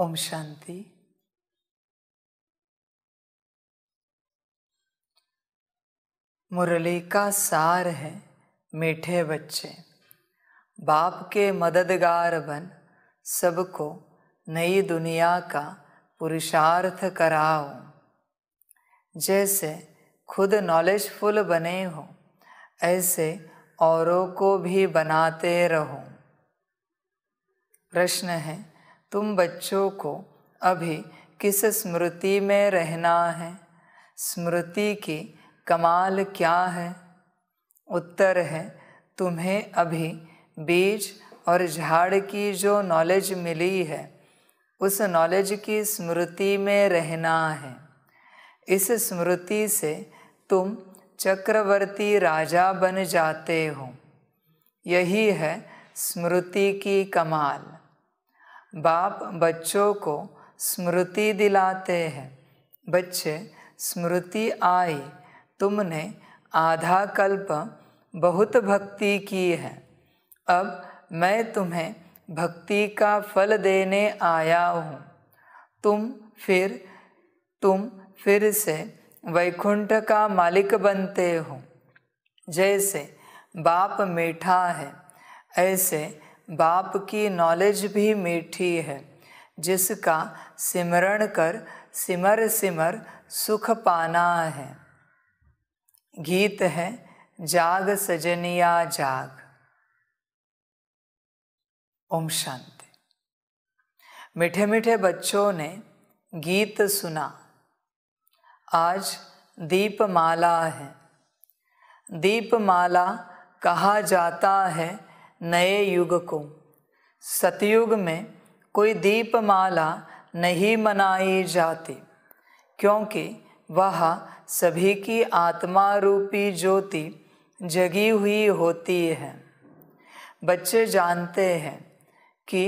ओम शांति मुरली का सार है मीठे बच्चे बाप के मददगार बन सबको नई दुनिया का पुरुषार्थ कराओ जैसे खुद नॉलेजफुल बने हो ऐसे औरों को भी बनाते रहो प्रश्न है तुम बच्चों को अभी किस स्मृति में रहना है स्मृति की कमाल क्या है उत्तर है तुम्हें अभी बीज और झाड़ की जो नॉलेज मिली है उस नॉलेज की स्मृति में रहना है इस स्मृति से तुम चक्रवर्ती राजा बन जाते हो यही है स्मृति की कमाल बाप बच्चों को स्मृति दिलाते हैं बच्चे स्मृति आई तुमने आधा कल्प बहुत भक्ति की है अब मैं तुम्हें भक्ति का फल देने आया हूँ तुम फिर तुम फिर से वैकुंठ का मालिक बनते हो जैसे बाप मीठा है ऐसे बाप की नॉलेज भी मीठी है जिसका सिमरण कर सिमर सिमर सुख पाना है गीत है जाग सजनिया जाग ओम शांति मीठे मीठे बच्चों ने गीत सुना आज दीपमाला है दीपमाला कहा जाता है नए युग को सतयुग में कोई दीपमाला नहीं मनाई जाती क्योंकि वह सभी की आत्मा रूपी ज्योति जगी हुई होती है बच्चे जानते हैं कि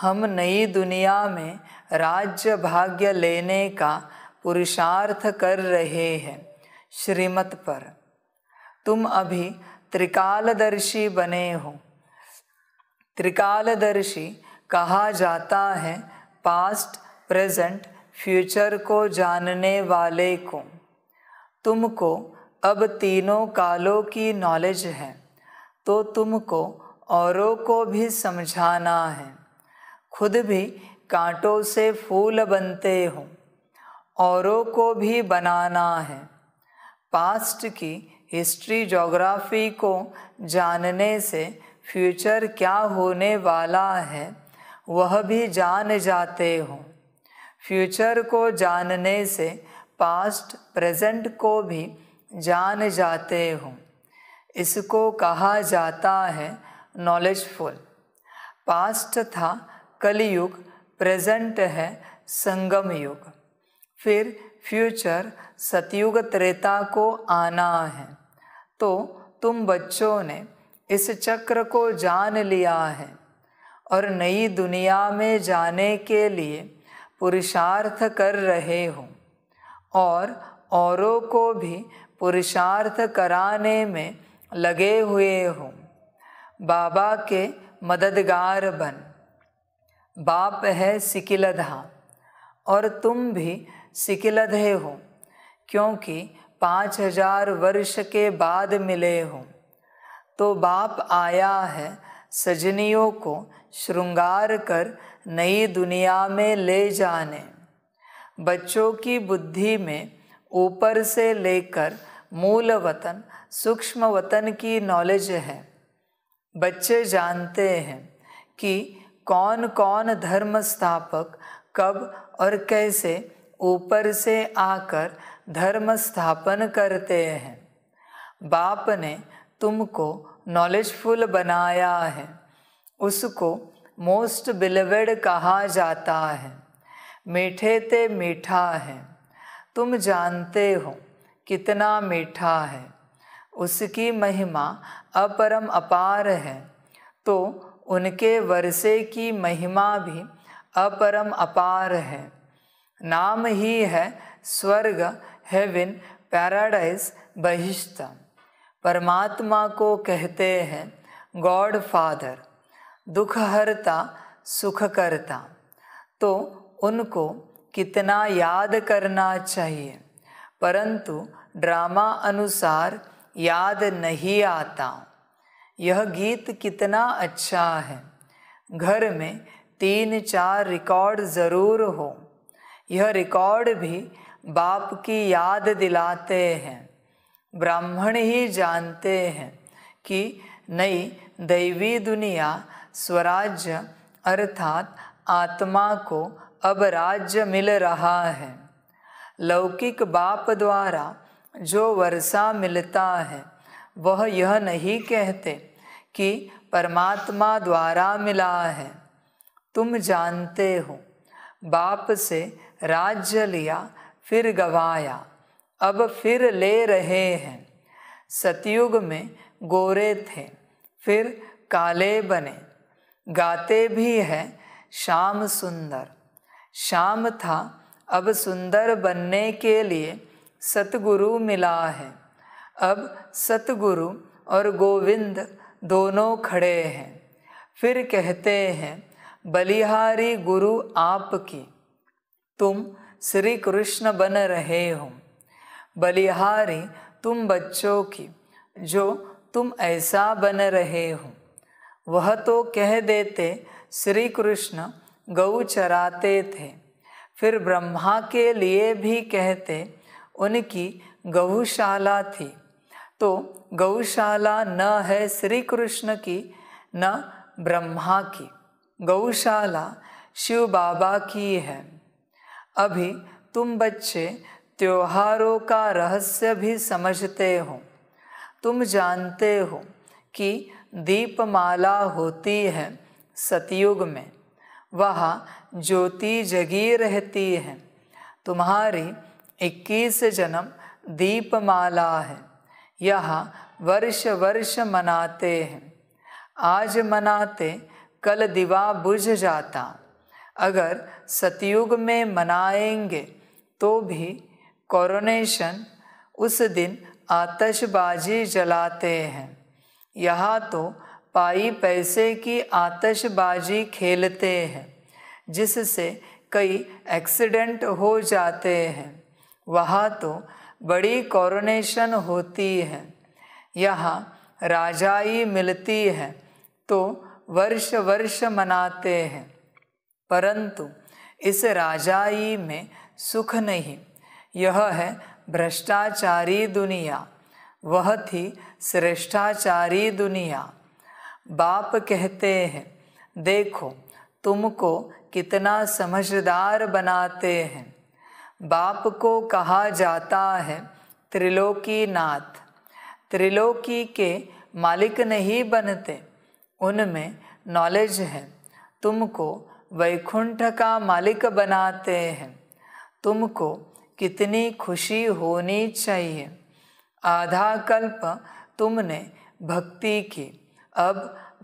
हम नई दुनिया में राज्य भाग्य लेने का पुरुषार्थ कर रहे हैं श्रीमत पर तुम अभी त्रिकालदर्शी बने हो त्रिकालदर्शी कहा जाता है पास्ट प्रेजेंट फ्यूचर को जानने वाले को तुमको अब तीनों कालों की नॉलेज है तो तुमको औरों को भी समझाना है खुद भी कांटों से फूल बनते हो औरों को भी बनाना है पास्ट की हिस्ट्री जोग्राफी को जानने से फ्यूचर क्या होने वाला है वह भी जान जाते हो फ्यूचर को जानने से पास्ट प्रेजेंट को भी जान जाते हो इसको कहा जाता है नॉलेजफुल पास्ट था कलयुग प्रेजेंट है संगम युग फिर फ्यूचर सतयुग त्रेता को आना है तो तुम बच्चों ने इस चक्र को जान लिया है और नई दुनिया में जाने के लिए पुरुषार्थ कर रहे हो और औरों को भी पुरुषार्थ कराने में लगे हुए हो बाबा के मददगार बन बाप है सिकिलधा और तुम भी सिकिलधे हो क्योंकि पाँच हजार वर्ष के बाद मिले हो तो बाप आया है सजनियों को श्रृंगार कर नई दुनिया में ले जाने बच्चों की बुद्धि में ऊपर से लेकर मूल वतन सूक्ष्म वतन की नॉलेज है बच्चे जानते हैं कि कौन कौन धर्म स्थापक कब और कैसे ऊपर से आकर धर्म स्थापन करते हैं बाप ने तुमको नॉलेजफुल बनाया है उसको मोस्ट बिलवेड कहा जाता है मीठे ते मीठा है तुम जानते हो कितना मीठा है उसकी महिमा अपरम अपार है तो उनके वर्षे की महिमा भी अपरम अपार है नाम ही है स्वर्ग हेविन पैराडाइज बहिश्ता परमात्मा को कहते हैं गॉड फादर दुख हरता सुख करता तो उनको कितना याद करना चाहिए परंतु ड्रामा अनुसार याद नहीं आता यह गीत कितना अच्छा है घर में तीन चार रिकॉर्ड ज़रूर हो यह रिकॉर्ड भी बाप की याद दिलाते हैं ब्राह्मण ही जानते हैं कि नई दैवी दुनिया स्वराज्य अर्थात आत्मा को अब राज्य मिल रहा है लौकिक बाप द्वारा जो वर्षा मिलता है वह यह नहीं कहते कि परमात्मा द्वारा मिला है तुम जानते हो बाप से राज्य लिया फिर गवाया अब फिर ले रहे हैं सतयुग में गोरे थे फिर काले बने गाते भी हैं शाम सुंदर शाम था अब सुंदर बनने के लिए सतगुरु मिला है अब सतगुरु और गोविंद दोनों खड़े हैं फिर कहते हैं बलिहारी गुरु आपकी तुम श्री कृष्ण बन रहे हो बलिहारी तुम बच्चों की जो तुम ऐसा बन रहे हो वह तो कह देते श्री कृष्ण गऊ चराते थे फिर ब्रह्मा के लिए भी कहते उनकी गौशाला थी तो गौशाला न है श्री कृष्ण की न ब्रह्मा की गौशाला शिव बाबा की है अभी तुम बच्चे त्योहारों का रहस्य भी समझते हो तुम जानते हो कि दीपमाला होती है सतयुग में वह ज्योति जगी रहती है तुम्हारी इक्कीस जन्म दीपमाला है यह वर्ष वर्ष मनाते हैं आज मनाते कल दिवा बुझ जाता अगर सतयुग में मनाएंगे तो भी कॉरोनेशन उस दिन आतशबाजी जलाते हैं यहाँ तो पाई पैसे की आतशबाजी खेलते हैं जिससे कई एक्सीडेंट हो जाते हैं वहाँ तो बड़ी कॉरोनेशन होती है यहाँ राजाई मिलती है तो वर्ष वर्ष मनाते हैं परंतु इस राजाई में सुख नहीं यह है भ्रष्टाचारी दुनिया वह थी श्रेष्ठाचारी दुनिया बाप कहते हैं देखो तुमको कितना समझदार बनाते हैं बाप को कहा जाता है त्रिलोकी नाथ त्रिलोकी के मालिक नहीं बनते उनमें नॉलेज है तुमको वैकुंठ का मालिक बनाते हैं तुमको कितनी खुशी होनी चाहिए आधा कल्प तुमने भक्ति की अब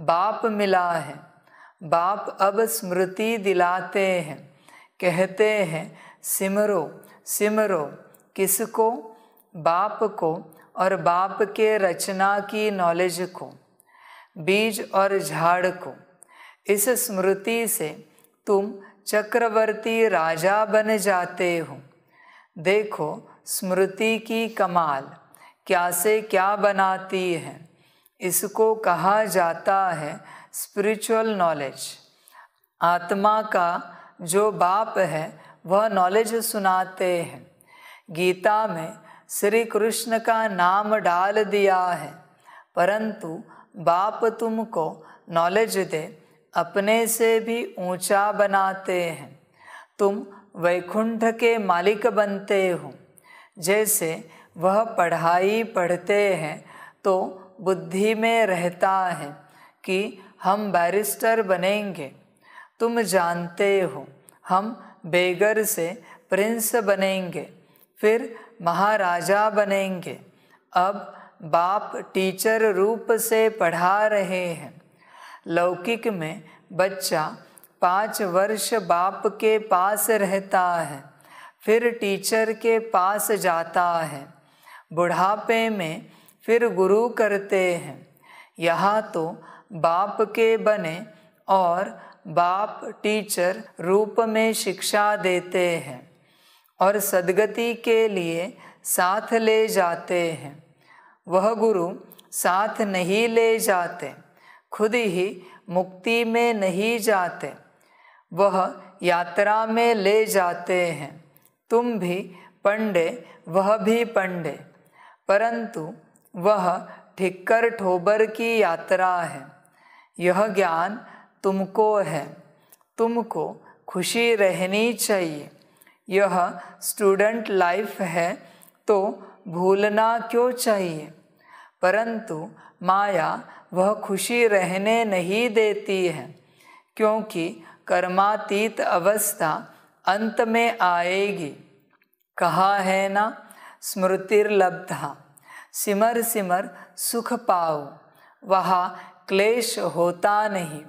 बाप मिला है बाप अब स्मृति दिलाते हैं कहते हैं सिमरो सिमरो किसको बाप को और बाप के रचना की नॉलेज को बीज और झाड़ को इस स्मृति से तुम चक्रवर्ती राजा बन जाते हो देखो स्मृति की कमाल क्या से क्या बनाती है इसको कहा जाता है स्पिरिचुअल नॉलेज आत्मा का जो बाप है वह नॉलेज सुनाते हैं गीता में श्री कृष्ण का नाम डाल दिया है परंतु बाप तुमको नॉलेज दे अपने से भी ऊंचा बनाते हैं तुम वैकुंठ के मालिक बनते हो जैसे वह पढ़ाई पढ़ते हैं तो बुद्धि में रहता है कि हम बैरिस्टर बनेंगे तुम जानते हो हम बेगर से प्रिंस बनेंगे फिर महाराजा बनेंगे अब बाप टीचर रूप से पढ़ा रहे हैं लौकिक में बच्चा पाँच वर्ष बाप के पास रहता है फिर टीचर के पास जाता है बुढ़ापे में फिर गुरु करते हैं यह तो बाप के बने और बाप टीचर रूप में शिक्षा देते हैं और सदगति के लिए साथ ले जाते हैं वह गुरु साथ नहीं ले जाते खुद ही मुक्ति में नहीं जाते वह यात्रा में ले जाते हैं तुम भी पंडे वह भी पंडे परंतु वह ठिक्कर ठोबर की यात्रा है यह ज्ञान तुमको है तुमको खुशी रहनी चाहिए यह स्टूडेंट लाइफ है तो भूलना क्यों चाहिए परंतु माया वह खुशी रहने नहीं देती है क्योंकि कर्मातीत अवस्था अंत में आएगी कहा है ना स्मृतिर्लब्धा सिमर सिमर सुख पाओ वहाँ क्लेश होता नहीं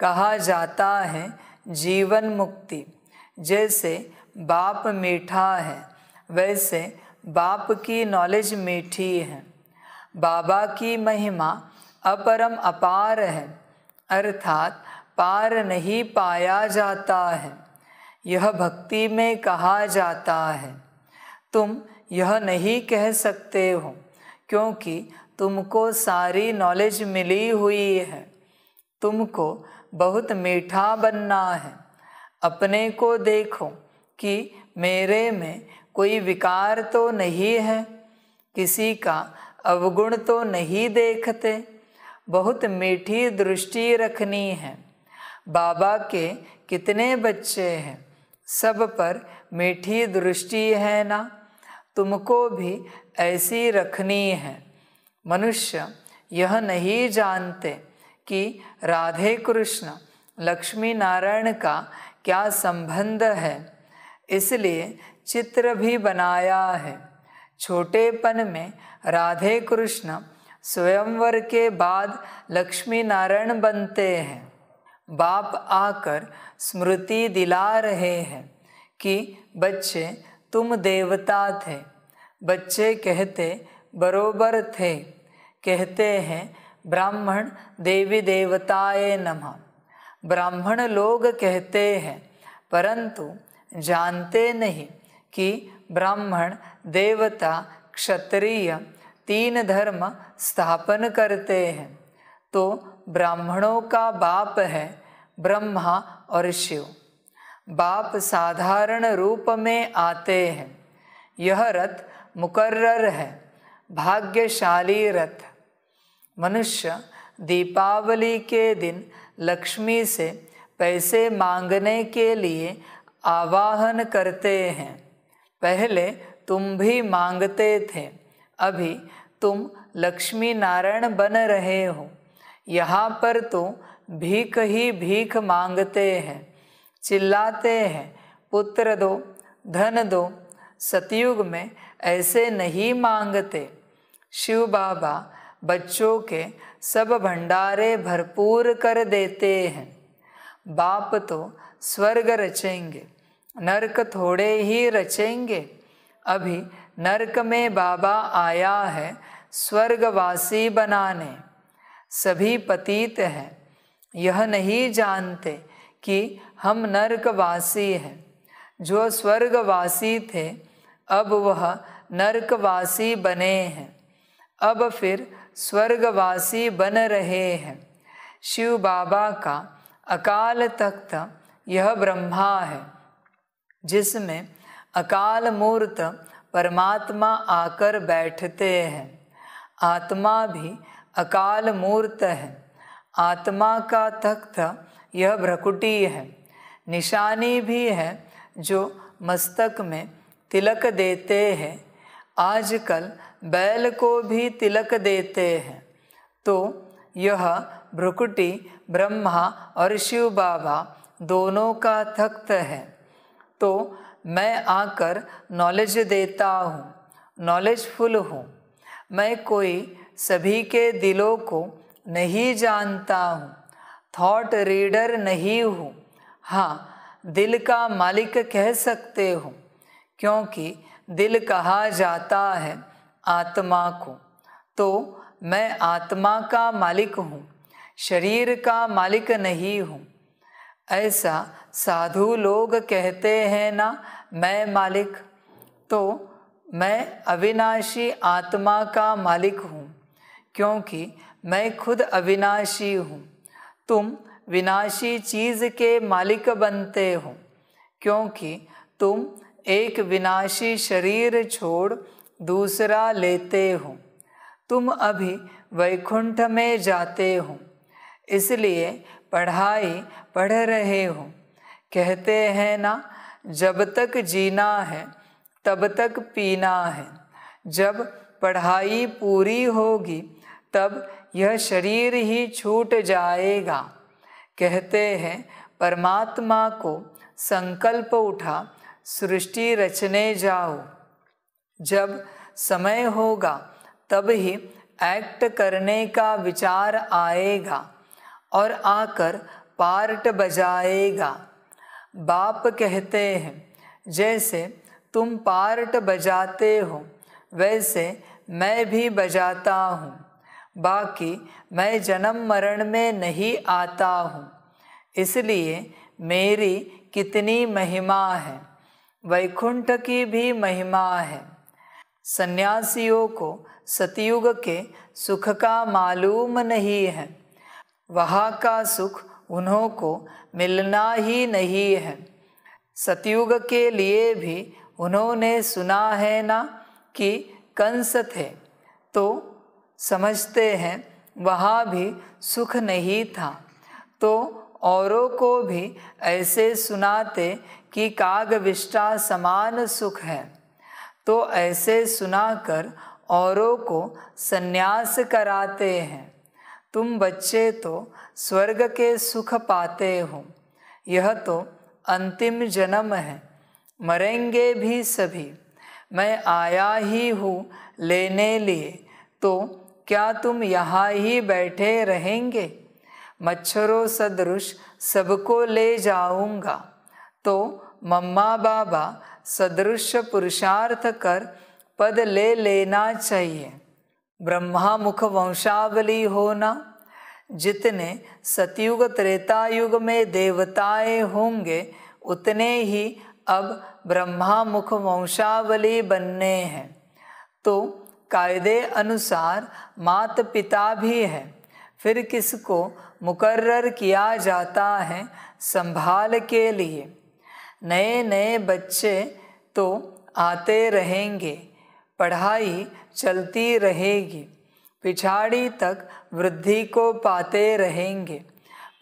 कहा जाता है जीवन मुक्ति जैसे बाप मीठा है वैसे बाप की नॉलेज मीठी है बाबा की महिमा अपरम अपार है अर्थात पार नहीं पाया जाता है यह भक्ति में कहा जाता है तुम यह नहीं कह सकते हो क्योंकि तुमको सारी नॉलेज मिली हुई है तुमको बहुत मीठा बनना है अपने को देखो कि मेरे में कोई विकार तो नहीं है किसी का अवगुण तो नहीं देखते बहुत मीठी दृष्टि रखनी है बाबा के कितने बच्चे हैं सब पर मीठी दृष्टि है ना तुमको भी ऐसी रखनी है मनुष्य यह नहीं जानते कि राधे कृष्ण लक्ष्मी नारायण का क्या संबंध है इसलिए चित्र भी बनाया है छोटेपन में राधे कृष्ण स्वयंवर के बाद लक्ष्मी नारायण बनते हैं बाप आकर स्मृति दिला रहे हैं कि बच्चे तुम देवता थे बच्चे कहते बरोबर थे कहते हैं ब्राह्मण देवी देवताए नमः ब्राह्मण लोग कहते हैं परंतु जानते नहीं कि ब्राह्मण देवता क्षत्रिय तीन धर्म स्थापन करते हैं तो ब्राह्मणों का बाप है ब्रह्मा और शिव बाप साधारण रूप में आते हैं यह रथ मुकर्र है भाग्यशाली रथ मनुष्य दीपावली के दिन लक्ष्मी से पैसे मांगने के लिए आवाहन करते हैं पहले तुम भी मांगते थे अभी तुम लक्ष्मी नारायण बन रहे हो यहाँ पर तो भीख ही भीख मांगते हैं चिल्लाते हैं पुत्र दो धन दो सतयुग में ऐसे नहीं मांगते शिव बाबा बच्चों के सब भंडारे भरपूर कर देते हैं बाप तो स्वर्ग रचेंगे नरक थोड़े ही रचेंगे अभी नरक में बाबा आया है स्वर्गवासी बनाने सभी पतित हैं यह नहीं जानते कि हम नरकवासी हैं जो स्वर्गवासी थे अब वह नरकवासी बने हैं अब फिर स्वर्गवासी बन रहे हैं शिव बाबा का अकाल तख्त यह ब्रह्मा है जिसमें अकाल मूर्त परमात्मा आकर बैठते हैं आत्मा भी अकाल मूर्त है आत्मा का तख्त यह भ्रकुटी है निशानी भी है जो मस्तक में तिलक देते हैं आजकल बैल को भी तिलक देते हैं तो यह भ्रुकुटी ब्रह्मा और शिव बाबा दोनों का तख्त है तो मैं आकर नॉलेज देता हूँ नॉलेजफुल हूँ मैं कोई सभी के दिलों को नहीं जानता हूँ थॉट रीडर नहीं हूँ हाँ दिल का मालिक कह सकते हो क्योंकि दिल कहा जाता है आत्मा को तो मैं आत्मा का मालिक हूँ शरीर का मालिक नहीं हूँ ऐसा साधु लोग कहते हैं ना मैं मालिक तो मैं अविनाशी आत्मा का मालिक हूँ क्योंकि मैं खुद अविनाशी हूँ तुम विनाशी चीज़ के मालिक बनते हो क्योंकि तुम एक विनाशी शरीर छोड़ दूसरा लेते हो तुम अभी वैकुंठ में जाते हो इसलिए पढ़ाई पढ़ रहे हो कहते हैं ना जब तक जीना है तब तक पीना है जब पढ़ाई पूरी होगी तब यह शरीर ही छूट जाएगा कहते हैं परमात्मा को संकल्प उठा सृष्टि रचने जाओ जब समय होगा तब ही एक्ट करने का विचार आएगा और आकर पार्ट बजाएगा बाप कहते हैं जैसे तुम पार्ट बजाते हो वैसे मैं भी बजाता हूँ बाकी मैं जन्म मरण में नहीं आता हूँ इसलिए मेरी कितनी महिमा है वैकुंठ की भी महिमा है सन्यासियों को सतयुग के सुख का मालूम नहीं है वहाँ का सुख उन्हों को मिलना ही नहीं है सतयुग के लिए भी उन्होंने सुना है ना कि कंस थे तो समझते हैं वहाँ भी सुख नहीं था तो औरों को भी ऐसे सुनाते कि कागविष्टा समान सुख है तो ऐसे सुनाकर औरों को सन्यास कराते हैं तुम बच्चे तो स्वर्ग के सुख पाते हो यह तो अंतिम जन्म है मरेंगे भी सभी मैं आया ही हूँ लेने लिए तो क्या तुम यहाँ ही बैठे रहेंगे मच्छरों सदृश सबको ले जाऊंगा तो मम्मा बाबा सदृश पुरुषार्थ कर पद ले लेना चाहिए ब्रह्मा मुख वंशावली होना जितने सतयुग त्रेता युग में देवताएं होंगे उतने ही अब ब्रह्मा मुख वंशावली बनने हैं तो कायदे अनुसार मात पिता भी हैं फिर किसको मुकर्र किया जाता है संभाल के लिए नए नए बच्चे तो आते रहेंगे पढ़ाई चलती रहेगी पिछाड़ी तक वृद्धि को पाते रहेंगे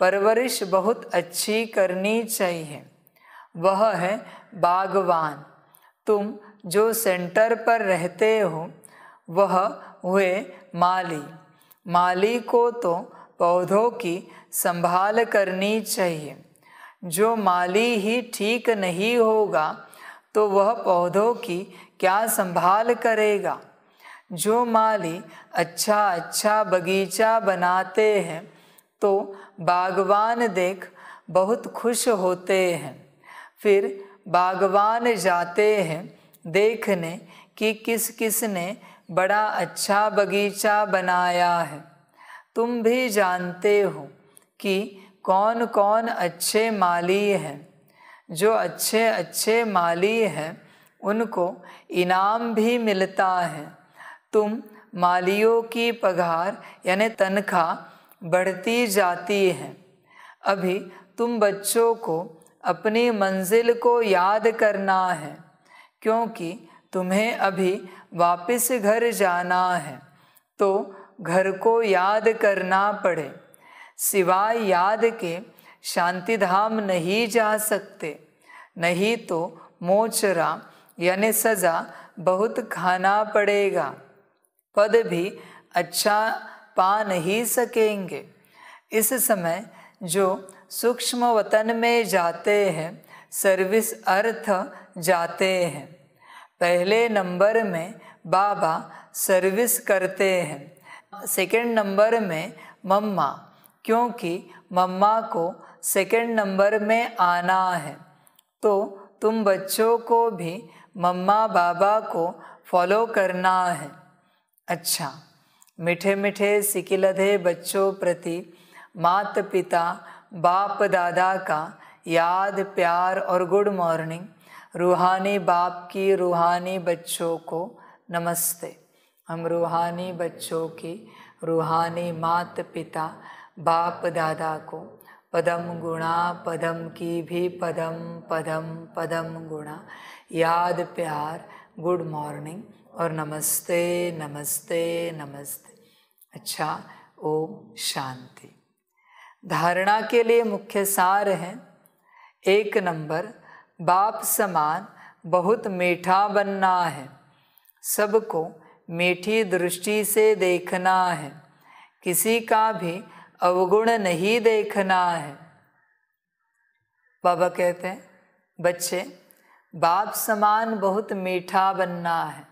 परवरिश बहुत अच्छी करनी चाहिए वह है बागवान तुम जो सेंटर पर रहते हो वह हुए माली माली को तो पौधों की संभाल करनी चाहिए जो माली ही ठीक नहीं होगा तो वह पौधों की क्या संभाल करेगा जो माली अच्छा अच्छा बगीचा बनाते हैं तो बागवान देख बहुत खुश होते हैं फिर बागवान जाते हैं देखने कि किस किस ने बड़ा अच्छा बगीचा बनाया है तुम भी जानते हो कि कौन कौन अच्छे माली हैं जो अच्छे अच्छे माली हैं उनको इनाम भी मिलता है तुम मालियों की पगार यानी तनख्वाह बढ़ती जाती है अभी तुम बच्चों को अपनी मंजिल को याद करना है क्योंकि तुम्हें अभी वापस घर जाना है तो घर को याद करना पड़े सिवाय याद के शांति धाम नहीं जा सकते नहीं तो मोचरा यानी सज़ा बहुत खाना पड़ेगा पद भी अच्छा पा नहीं सकेंगे इस समय जो सूक्ष्म वतन में जाते हैं सर्विस अर्थ जाते हैं पहले नंबर में बाबा सर्विस करते हैं सेकंड नंबर में मम्मा क्योंकि मम्मा को सेकंड नंबर में आना है तो तुम बच्चों को भी मम्मा बाबा को फॉलो करना है अच्छा मीठे मीठे सिकिलधे बच्चों प्रति मात पिता बाप दादा का याद प्यार और गुड मॉर्निंग रूहानी बाप की रूहानी बच्चों को नमस्ते हम रूहानी बच्चों की रूहानी मात पिता बाप दादा को पदम गुणा पदम की भी पदम पदम पदम गुणा याद प्यार गुड मॉर्निंग और नमस्ते नमस्ते नमस्ते अच्छा ओम शांति धारणा के लिए मुख्य सार हैं एक नंबर बाप समान बहुत मीठा बनना है सबको मीठी दृष्टि से देखना है किसी का भी अवगुण नहीं देखना है बाबा कहते हैं बच्चे बाप समान बहुत मीठा बनना है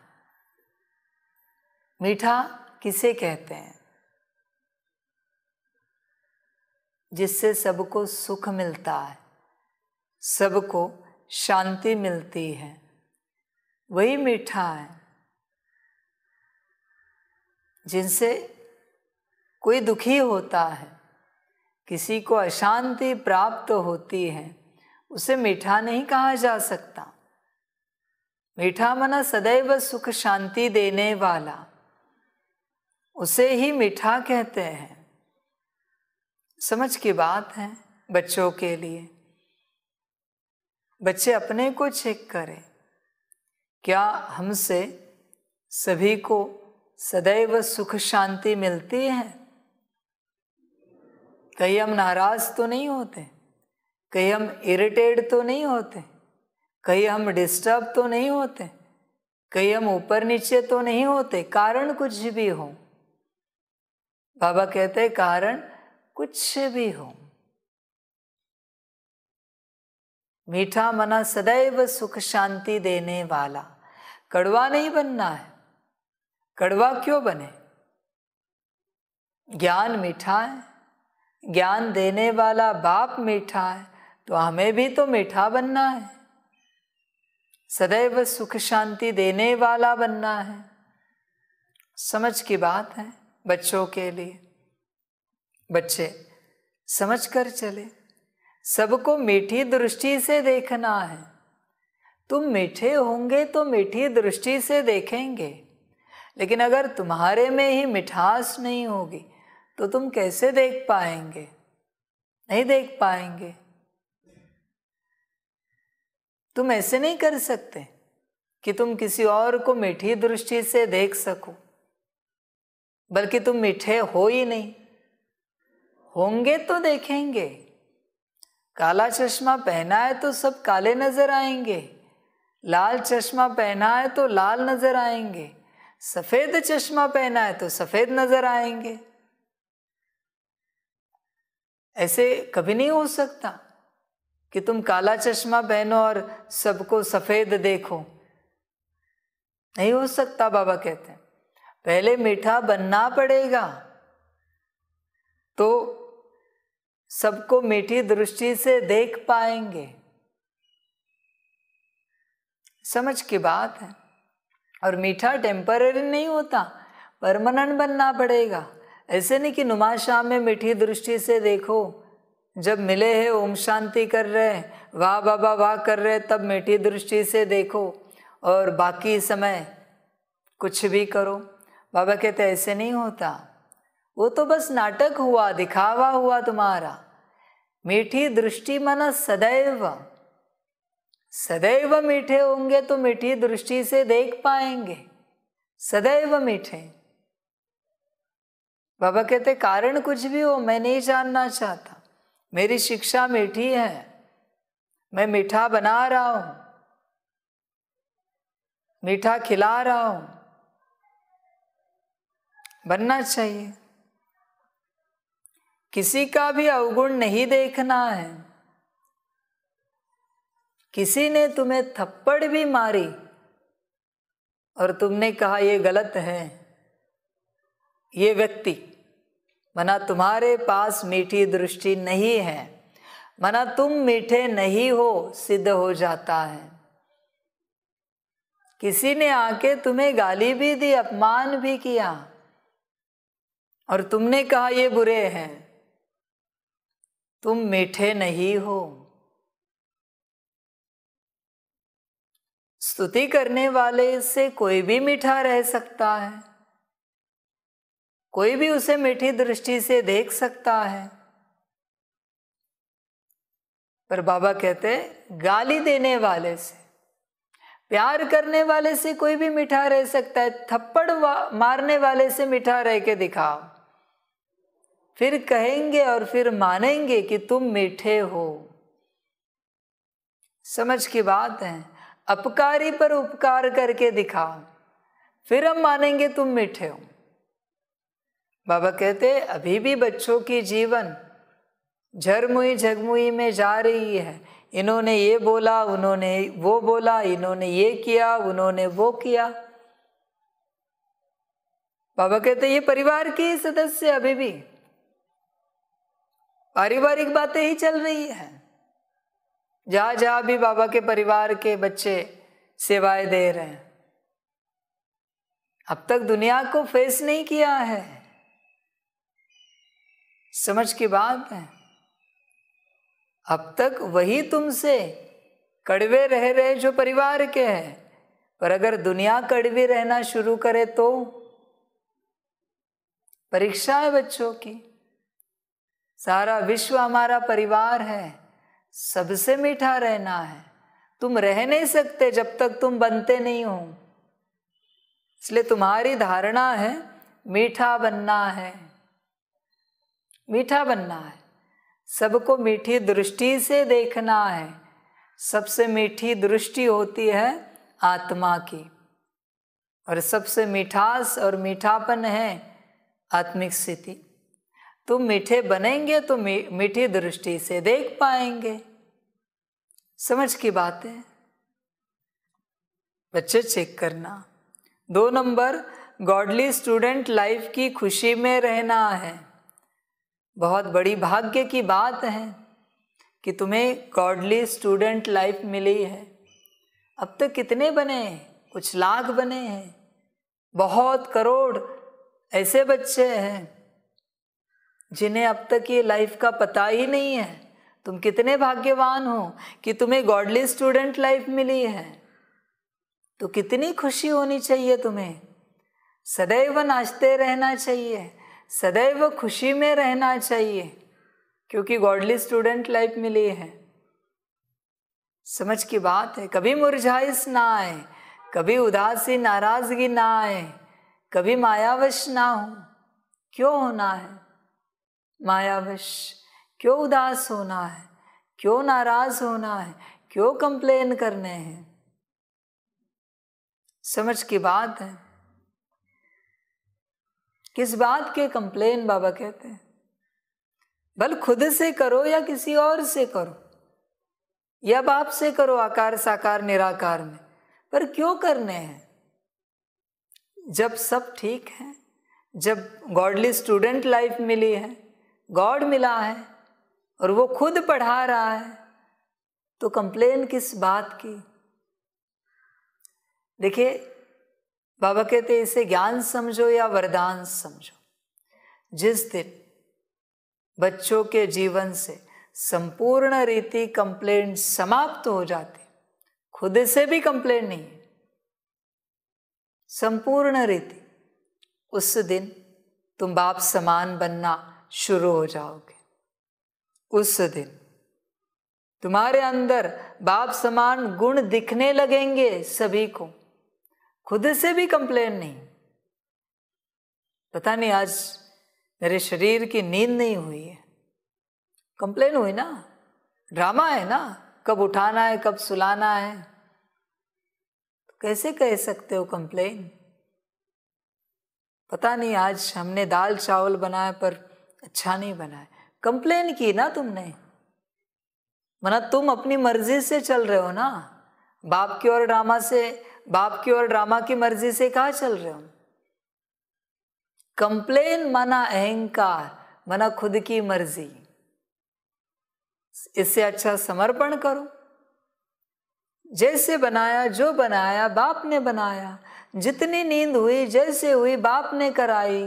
मीठा किसे कहते हैं जिससे सबको सुख मिलता है सबको शांति मिलती है वही मीठा है जिनसे कोई दुखी होता है किसी को अशांति प्राप्त होती है उसे मीठा नहीं कहा जा सकता मीठा मना सदैव सुख शांति देने वाला उसे ही मीठा कहते हैं समझ की बात है बच्चों के लिए बच्चे अपने को चेक करें क्या हमसे सभी को सदैव सुख शांति मिलती है कहीं हम नाराज तो नहीं होते कहीं हम इरिटेड तो नहीं होते कहीं हम डिस्टर्ब तो नहीं होते कहीं हम ऊपर नीचे तो नहीं होते कारण कुछ भी हो बाबा कहते हैं कारण कुछ भी हो मीठा मना सदैव सुख शांति देने वाला कड़वा नहीं बनना है कड़वा क्यों बने ज्ञान मीठा है ज्ञान देने वाला बाप मीठा है तो हमें भी तो मीठा बनना है सदैव सुख शांति देने वाला बनना है समझ की बात है बच्चों के लिए बच्चे समझ कर चले सबको मीठी दृष्टि से देखना है तुम मीठे होंगे तो मीठी दृष्टि से देखेंगे लेकिन अगर तुम्हारे में ही मिठास नहीं होगी तो तुम कैसे देख पाएंगे नहीं देख पाएंगे तुम ऐसे नहीं कर सकते कि तुम किसी और को मीठी दृष्टि से देख सको बल्कि तुम मीठे हो ही नहीं होंगे तो देखेंगे काला चश्मा पहना है तो सब काले नजर आएंगे लाल चश्मा पहना है तो लाल नजर आएंगे सफेद चश्मा पहना है तो सफेद नजर आएंगे ऐसे कभी नहीं हो सकता कि तुम काला चश्मा पहनो और सबको सफेद देखो नहीं हो सकता बाबा कहते हैं पहले मीठा बनना पड़ेगा तो सबको मीठी दृष्टि से देख पाएंगे समझ की बात है और मीठा टेम्पररी नहीं होता परमानेंट बनना पड़ेगा ऐसे नहीं कि नुमा शाह में मीठी दृष्टि से देखो जब मिले हैं ओम शांति कर रहे वाह बाबा वाह कर रहे तब मीठी दृष्टि से देखो और बाकी समय कुछ भी करो बाबा कहते ऐसे नहीं होता वो तो बस नाटक हुआ दिखावा हुआ तुम्हारा मीठी दृष्टि माना सदैव सदैव मीठे होंगे तो मीठी दृष्टि से देख पाएंगे सदैव मीठे बाबा कहते कारण कुछ भी हो मैं नहीं जानना चाहता मेरी शिक्षा मीठी है मैं मीठा बना रहा हूं मीठा खिला रहा हूं बनना चाहिए किसी का भी अवगुण नहीं देखना है किसी ने तुम्हें थप्पड़ भी मारी और तुमने कहा ये गलत है ये व्यक्ति मना तुम्हारे पास मीठी दृष्टि नहीं है मना तुम मीठे नहीं हो सिद्ध हो जाता है किसी ने आके तुम्हें गाली भी दी अपमान भी किया और तुमने कहा ये बुरे हैं तुम मीठे नहीं हो स्तुति करने वाले से कोई भी मीठा रह सकता है कोई भी उसे मीठी दृष्टि से देख सकता है पर बाबा कहते गाली देने वाले से प्यार करने वाले से कोई भी मीठा रह सकता है थप्पड़ मारने वाले से मीठा रह के दिखाओ फिर कहेंगे और फिर मानेंगे कि तुम मीठे हो समझ की बात है अपकारी पर उपकार करके दिखाओ फिर हम मानेंगे तुम मीठे हो बाबा कहते अभी भी बच्चों की जीवन झरमुई झगमुई में जा रही है इन्होंने ये बोला उन्होंने वो बोला इन्होंने ये किया उन्होंने वो किया बाबा कहते ये परिवार के सदस्य अभी भी पारिवारिक बातें ही चल रही है जहाँ जहा भी बाबा के परिवार के बच्चे सेवाएं दे रहे हैं अब तक दुनिया को फेस नहीं किया है समझ की बात है अब तक वही तुमसे कड़वे रह रहे जो परिवार के हैं पर अगर दुनिया कड़वी रहना शुरू करे तो परीक्षा है बच्चों की सारा विश्व हमारा परिवार है सबसे मीठा रहना है तुम रह नहीं सकते जब तक तुम बनते नहीं हो इसलिए तुम्हारी धारणा है मीठा बनना है मीठा बनना है सबको मीठी दृष्टि से देखना है सबसे मीठी दृष्टि होती है आत्मा की और सबसे मिठास और मीठापन है आत्मिक स्थिति तो मीठे बनेंगे तो मीठी दृष्टि से देख पाएंगे समझ की बात है बच्चे चेक करना दो नंबर गॉडली स्टूडेंट लाइफ की खुशी में रहना है बहुत बड़ी भाग्य की बात है कि तुम्हें गॉडली स्टूडेंट लाइफ मिली है अब तक तो कितने बने कुछ लाख बने हैं बहुत करोड़ ऐसे बच्चे हैं जिन्हें अब तक ये लाइफ का पता ही नहीं है तुम कितने भाग्यवान हो कि तुम्हें गॉडली स्टूडेंट लाइफ मिली है तो कितनी खुशी होनी चाहिए तुम्हें सदैव नाचते रहना चाहिए सदैव खुशी में रहना चाहिए क्योंकि गॉडली स्टूडेंट लाइफ मिली है समझ की बात है कभी मुरझाइश ना आए कभी उदासी नाराजगी ना आए कभी मायावश ना हो क्यों होना है मायावश क्यों उदास होना है क्यों नाराज होना है क्यों कंप्लेन करने हैं समझ की बात है किस बात के कंप्लेन बाबा कहते हैं भल खुद से करो या किसी और से करो या बाप से करो आकार साकार निराकार में पर क्यों करने हैं जब सब ठीक है जब गॉडली स्टूडेंट लाइफ मिली है गॉड मिला है और वो खुद पढ़ा रहा है तो कंप्लेन किस बात की देखिए बाबा कहते इसे ज्ञान समझो या वरदान समझो जिस दिन बच्चों के जीवन से संपूर्ण रीति कंप्लेन समाप्त हो जाती खुद से भी कंप्लेन नहीं संपूर्ण रीति उस दिन तुम बाप समान बनना शुरू हो जाओगे उस दिन तुम्हारे अंदर बाप समान गुण दिखने लगेंगे सभी को खुद से भी कंप्लेन नहीं पता नहीं आज मेरे शरीर की नींद नहीं हुई है कंप्लेन हुई ना ड्रामा है ना कब उठाना है कब सुलाना है तो कैसे कह सकते हो कंप्लेन पता नहीं आज हमने दाल चावल बनाया पर अच्छा नहीं बना है कंप्लेन की ना तुमने मना तुम अपनी मर्जी से चल रहे हो ना बाप की और ड्रामा से बाप की और ड्रामा की मर्जी से कहा चल रहे हो कंप्लेन माना अहंकार माना खुद की मर्जी इससे अच्छा समर्पण करो जैसे बनाया जो बनाया बाप ने बनाया जितनी नींद हुई जैसे हुई बाप ने कराई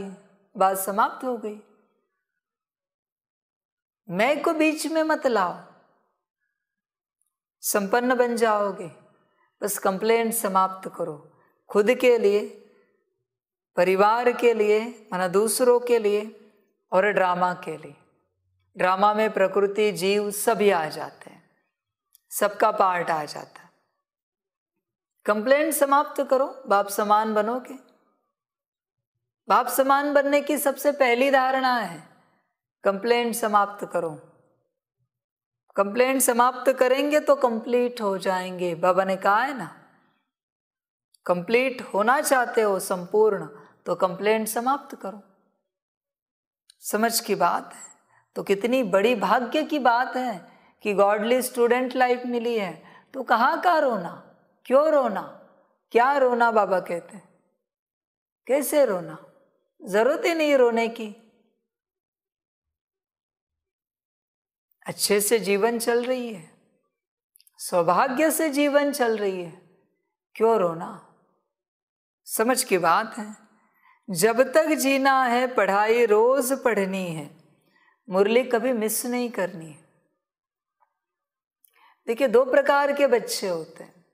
बात समाप्त हो गई मैं को बीच में मत लाओ संपन्न बन जाओगे बस कंप्लेन समाप्त करो खुद के लिए परिवार के लिए माना दूसरों के लिए और ड्रामा के लिए ड्रामा में प्रकृति जीव सभी आ जाते हैं सबका पार्ट आ जाता है कंप्लेन समाप्त करो बाप समान बनोगे बाप समान बनने की सबसे पहली धारणा है कंप्लेंट समाप्त करो कंप्लेंट समाप्त करेंगे तो कंप्लीट हो जाएंगे बाबा ने कहा है ना कंप्लीट होना चाहते हो संपूर्ण तो कंप्लेंट समाप्त करो समझ की बात है तो कितनी बड़ी भाग्य की बात है कि गॉडली स्टूडेंट लाइफ मिली है तो कहाँ का रोना क्यों रोना क्या रोना बाबा कहते हैं कैसे रोना जरूरत ही नहीं रोने की अच्छे से जीवन चल रही है सौभाग्य से जीवन चल रही है क्यों रोना समझ की बात है जब तक जीना है पढ़ाई रोज पढ़नी है मुरली कभी मिस नहीं करनी है देखिए दो प्रकार के बच्चे होते हैं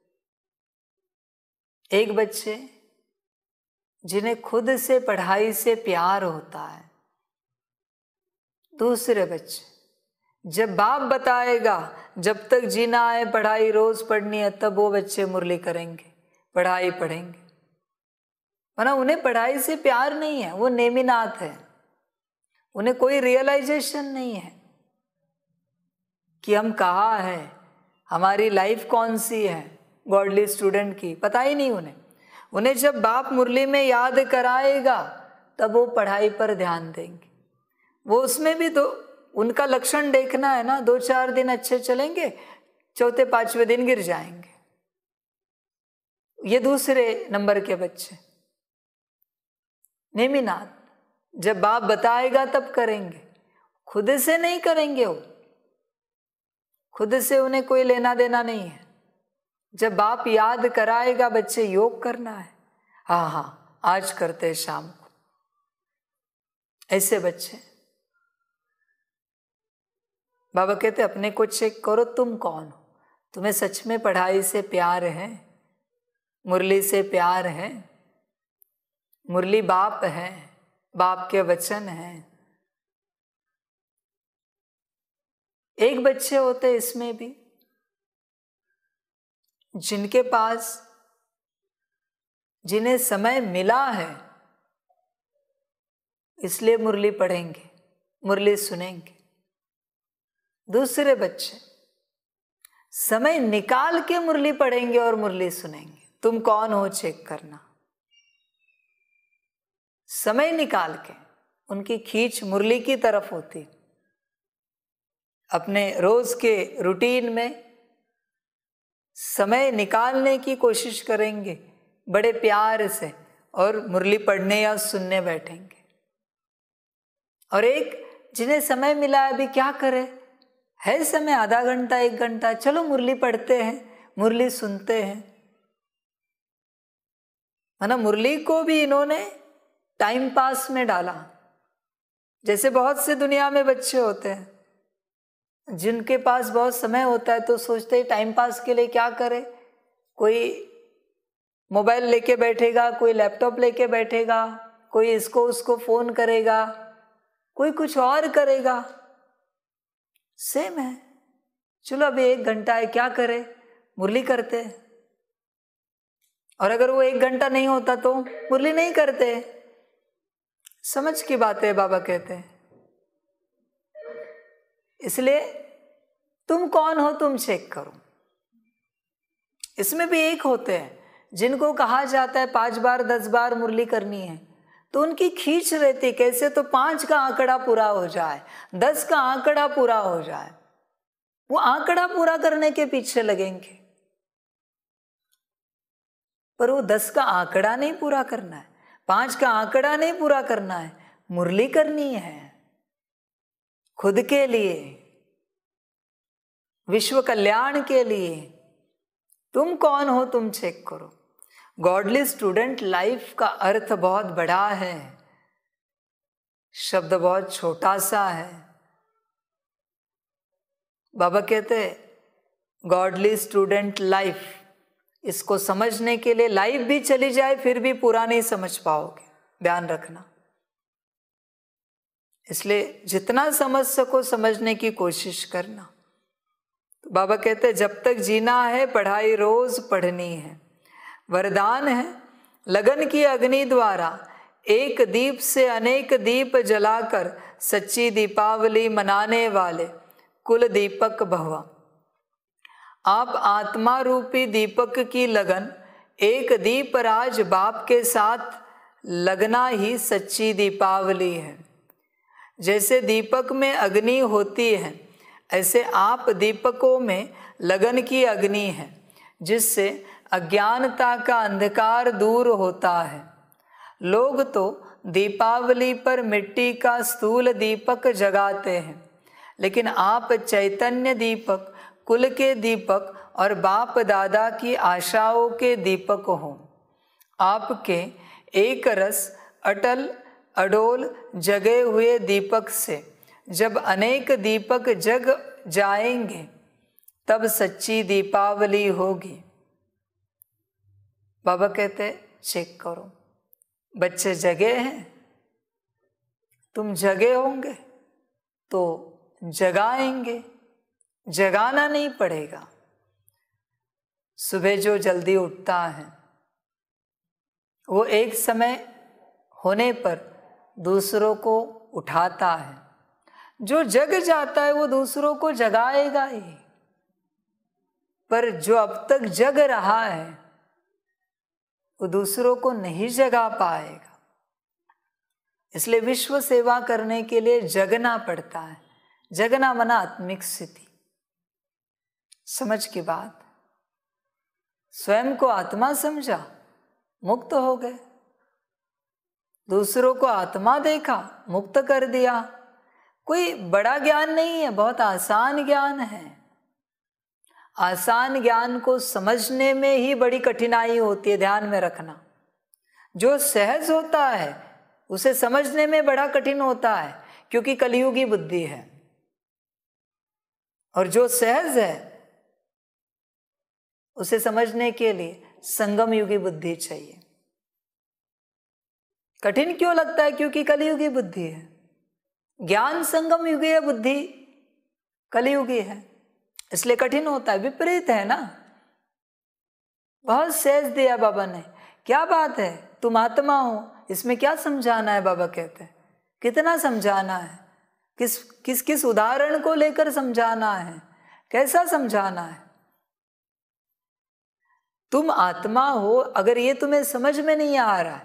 एक बच्चे जिन्हें खुद से पढ़ाई से प्यार होता है दूसरे बच्चे जब बाप बताएगा जब तक जीना है पढ़ाई रोज पढ़नी है तब वो बच्चे मुरली करेंगे पढ़ाई पढ़ेंगे वरना उन्हें पढ़ाई से प्यार नहीं है वो नेमिनाथ है उन्हें कोई रियलाइजेशन नहीं है कि हम कहा है हमारी लाइफ कौन सी है गॉडली स्टूडेंट की पता ही नहीं उन्हें उन्हें जब बाप मुरली में याद कराएगा तब वो पढ़ाई पर ध्यान देंगे वो उसमें भी तो उनका लक्षण देखना है ना दो चार दिन अच्छे चलेंगे चौथे पांचवें दिन गिर जाएंगे ये दूसरे नंबर के बच्चे नेमिनाथ जब बाप बताएगा तब करेंगे खुद से नहीं करेंगे वो खुद से उन्हें कोई लेना देना नहीं है जब बाप याद कराएगा बच्चे योग करना है हाँ हाँ आज करते हैं शाम को ऐसे बच्चे बाबा कहते अपने को चेक करो तुम कौन हो तुम्हें सच में पढ़ाई से प्यार है मुरली से प्यार है मुरली बाप है बाप के वचन हैं एक बच्चे होते इसमें भी जिनके पास जिन्हें समय मिला है इसलिए मुरली पढ़ेंगे मुरली सुनेंगे दूसरे बच्चे समय निकाल के मुरली पढ़ेंगे और मुरली सुनेंगे तुम कौन हो चेक करना समय निकाल के उनकी खींच मुरली की तरफ होती अपने रोज के रूटीन में समय निकालने की कोशिश करेंगे बड़े प्यार से और मुरली पढ़ने या सुनने बैठेंगे और एक जिन्हें समय मिला अभी क्या करें है समय आधा घंटा एक घंटा चलो मुरली पढ़ते हैं मुरली सुनते हैं है ना मुरली को भी इन्होंने टाइम पास में डाला जैसे बहुत से दुनिया में बच्चे होते हैं जिनके पास बहुत समय होता है तो सोचते हैं टाइम पास के लिए क्या करें कोई मोबाइल लेके बैठेगा कोई लैपटॉप लेके बैठेगा कोई इसको उसको फ़ोन करेगा कोई कुछ और करेगा सेम है चलो अभी एक घंटा है क्या करे मुरली करते और अगर वो एक घंटा नहीं होता तो मुरली नहीं करते समझ की बात है बाबा कहते हैं इसलिए तुम कौन हो तुम चेक करो इसमें भी एक होते हैं जिनको कहा जाता है पांच बार दस बार मुरली करनी है तो उनकी खींच रहती कैसे तो पांच का आंकड़ा पूरा हो जाए दस का आंकड़ा पूरा हो जाए वो आंकड़ा पूरा करने के पीछे लगेंगे पर वो दस का आंकड़ा नहीं पूरा करना है पांच का आंकड़ा नहीं पूरा करना है मुरली करनी है खुद के लिए विश्व कल्याण के लिए तुम कौन हो तुम चेक करो गॉडली स्टूडेंट लाइफ का अर्थ बहुत बड़ा है शब्द बहुत छोटा सा है बाबा कहते गॉडली स्टूडेंट लाइफ इसको समझने के लिए लाइफ भी चली जाए फिर भी पूरा नहीं समझ पाओगे ध्यान रखना इसलिए जितना समझ सको समझने की कोशिश करना तो बाबा कहते जब तक जीना है पढ़ाई रोज पढ़नी है वरदान है लगन की अग्नि द्वारा एक दीप से अनेक दीप जलाकर सच्ची दीपावली मनाने वाले कुल दीपक भवा आप आत्मा रूपी दीपक की लगन एक दीप राज बाप के साथ लगना ही सच्ची दीपावली है जैसे दीपक में अग्नि होती है ऐसे आप दीपकों में लगन की अग्नि है जिससे अज्ञानता का अंधकार दूर होता है लोग तो दीपावली पर मिट्टी का स्थूल दीपक जगाते हैं लेकिन आप चैतन्य दीपक कुल के दीपक और बाप दादा की आशाओं के दीपक हो आपके एक रस अटल अडोल जगे हुए दीपक से जब अनेक दीपक जग जाएंगे तब सच्ची दीपावली होगी बाबा कहते चेक करो बच्चे जगे हैं तुम जगे होंगे तो जगाएंगे जगाना नहीं पड़ेगा सुबह जो जल्दी उठता है वो एक समय होने पर दूसरों को उठाता है जो जग जाता है वो दूसरों को जगाएगा ही पर जो अब तक जग रहा है वो दूसरों को नहीं जगा पाएगा इसलिए विश्व सेवा करने के लिए जगना पड़ता है जगना मना आत्मिक स्थिति समझ की बात स्वयं को आत्मा समझा मुक्त हो गए दूसरों को आत्मा देखा मुक्त कर दिया कोई बड़ा ज्ञान नहीं है बहुत आसान ज्ञान है आसान ज्ञान को समझने में ही बड़ी कठिनाई होती है ध्यान में रखना जो सहज होता है उसे समझने में बड़ा कठिन होता है क्योंकि कलयुगी बुद्धि है और जो सहज है उसे समझने के लिए संगम युगी बुद्धि चाहिए कठिन क्यों लगता है क्योंकि कलयुगी बुद्धि है ज्ञान संगम युगीय बुद्धि कलयुगी है इसलिए कठिन होता है विपरीत है ना बहुत सहज दिया बाबा ने क्या बात है तुम आत्मा हो इसमें क्या समझाना है बाबा कहते हैं कितना समझाना है किस किस किस उदाहरण को लेकर समझाना है कैसा समझाना है तुम आत्मा हो अगर ये तुम्हें समझ में नहीं आ रहा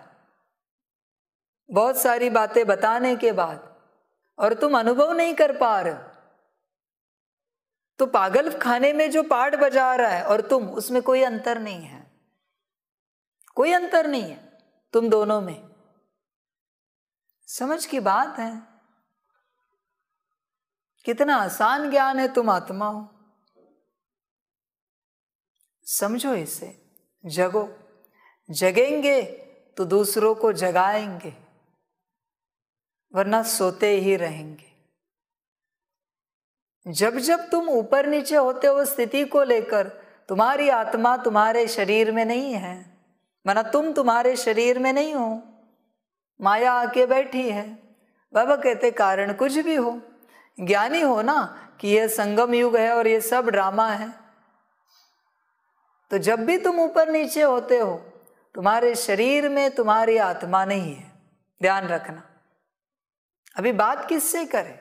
बहुत सारी बातें बताने के बाद और तुम अनुभव नहीं कर पा रहे हो तो पागल खाने में जो पाठ बजा रहा है और तुम उसमें कोई अंतर नहीं है कोई अंतर नहीं है तुम दोनों में समझ की बात है कितना आसान ज्ञान है तुम आत्मा हो समझो इसे जगो जगेंगे तो दूसरों को जगाएंगे वरना सोते ही रहेंगे जब जब तुम ऊपर नीचे होते हो स्थिति को लेकर तुम्हारी आत्मा तुम्हारे शरीर में नहीं है माना तुम तुम्हारे शरीर में नहीं हो माया आके बैठी है बाबा कहते कारण कुछ भी हो ज्ञानी हो ना कि यह संगम युग है और ये सब ड्रामा है तो जब भी तुम ऊपर नीचे होते हो तुम्हारे शरीर में तुम्हारी आत्मा नहीं है ध्यान रखना अभी बात किससे करें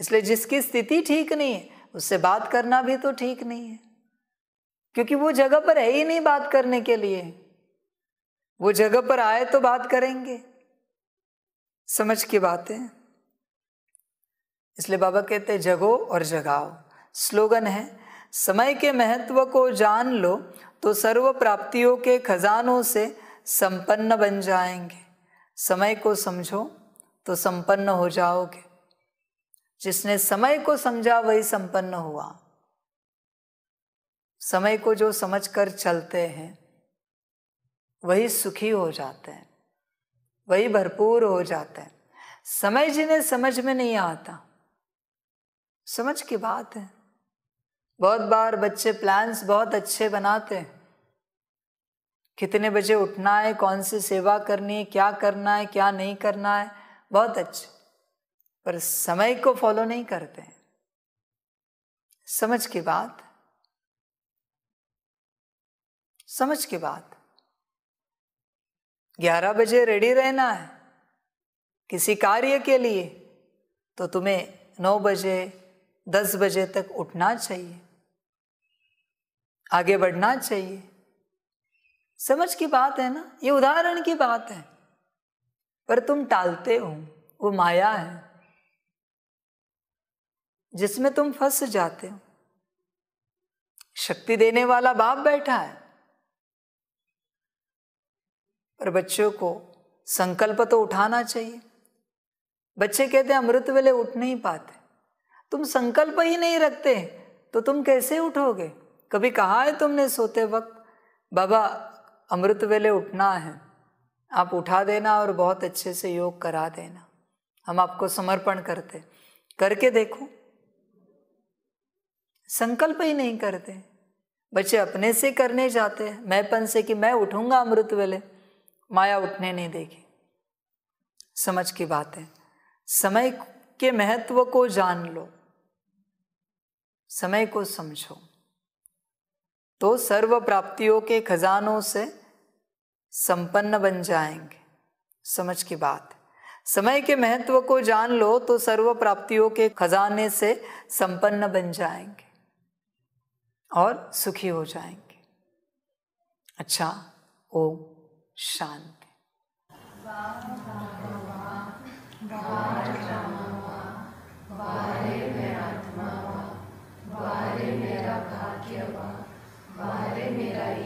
इसलिए जिसकी स्थिति ठीक नहीं है उससे बात करना भी तो ठीक नहीं है क्योंकि वो जगह पर है ही नहीं बात करने के लिए वो जगह पर आए तो बात करेंगे समझ की बात है इसलिए बाबा कहते हैं जगो और जगाओ स्लोगन है समय के महत्व को जान लो तो सर्व प्राप्तियों के खजानों से संपन्न बन जाएंगे समय को समझो तो संपन्न हो जाओगे जिसने समय को समझा वही संपन्न हुआ समय को जो समझकर चलते हैं वही सुखी हो जाते हैं वही भरपूर हो जाते हैं समय जिन्हें समझ में नहीं आता समझ की बात है बहुत बार बच्चे प्लान्स बहुत अच्छे बनाते हैं कितने बजे उठना है कौन सी सेवा करनी है क्या करना है क्या नहीं करना है बहुत अच्छे पर समय को फॉलो नहीं करते समझ के बाद समझ के बाद ग्यारह बजे रेडी रहना है किसी कार्य के लिए तो तुम्हें नौ बजे दस बजे तक उठना चाहिए आगे बढ़ना चाहिए समझ की बात है ना ये उदाहरण की बात है पर तुम टालते हो वो माया है जिसमें तुम फंस जाते हो शक्ति देने वाला बाप बैठा है पर बच्चों को संकल्प तो उठाना चाहिए बच्चे कहते हैं अमृत वेले उठ नहीं पाते तुम संकल्प ही नहीं रखते तो तुम कैसे उठोगे कभी कहा है तुमने सोते वक्त बाबा अमृत वेले उठना है आप उठा देना और बहुत अच्छे से योग करा देना हम आपको समर्पण करते करके देखो संकल्प ही नहीं करते बच्चे अपने से करने जाते हैं मैंपन से कि मैं उठूंगा अमृत वेले माया उठने नहीं देगी समझ की बात है समय के महत्व को जान लो समय को समझो तो सर्व प्राप्तियों के खजानों से संपन्न बन जाएंगे समझ की बात समय के महत्व को जान लो तो सर्व प्राप्तियों के खजाने से संपन्न बन जाएंगे और सुखी हो जाएंगे अच्छा ओम शांति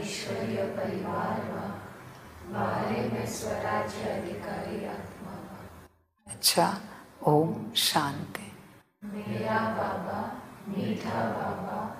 ईश्वरीय परिवार बारे में स्वराज्य अधिकारी आत्मा अच्छा ओम शांति मेरा बाबा मीठा बाबा